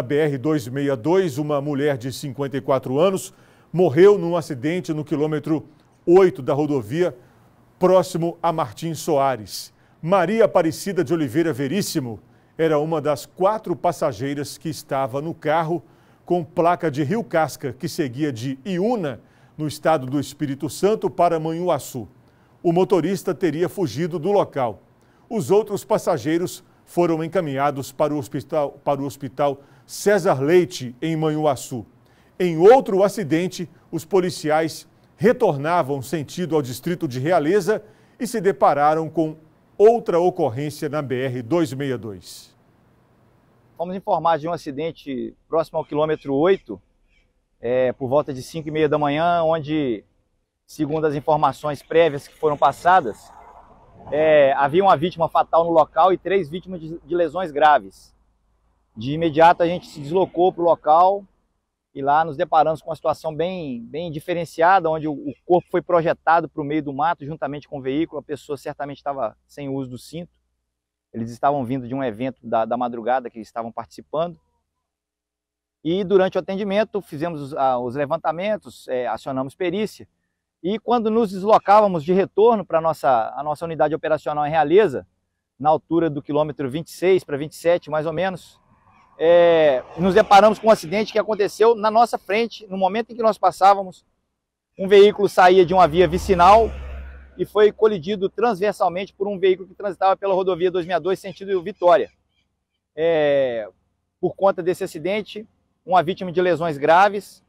Na BR-262, uma mulher de 54 anos morreu num acidente no quilômetro 8 da rodovia, próximo a Martim Soares. Maria Aparecida de Oliveira Veríssimo era uma das quatro passageiras que estava no carro com placa de Rio Casca, que seguia de Iuna, no estado do Espírito Santo, para Manhuaçu. O motorista teria fugido do local. Os outros passageiros foram encaminhados para o hospital, para o hospital César Leite, em Manhuaçu. Em outro acidente, os policiais retornavam sentido ao distrito de Realeza e se depararam com outra ocorrência na BR-262. Fomos informar de um acidente próximo ao quilômetro 8, é, por volta de 5 e meia da manhã, onde, segundo as informações prévias que foram passadas, é, havia uma vítima fatal no local e três vítimas de, de lesões graves. De imediato a gente se deslocou para o local e lá nos deparamos com uma situação bem, bem diferenciada, onde o corpo foi projetado para o meio do mato juntamente com o veículo. A pessoa certamente estava sem o uso do cinto. Eles estavam vindo de um evento da, da madrugada que estavam participando. E durante o atendimento fizemos os, os levantamentos, é, acionamos perícia. E quando nos deslocávamos de retorno para nossa, a nossa unidade operacional em Realeza, na altura do quilômetro 26 para 27, mais ou menos, é, nos deparamos com um acidente que aconteceu na nossa frente, no momento em que nós passávamos. Um veículo saía de uma via vicinal e foi colidido transversalmente por um veículo que transitava pela rodovia 262 sentido Vitória. É, por conta desse acidente, uma vítima de lesões graves,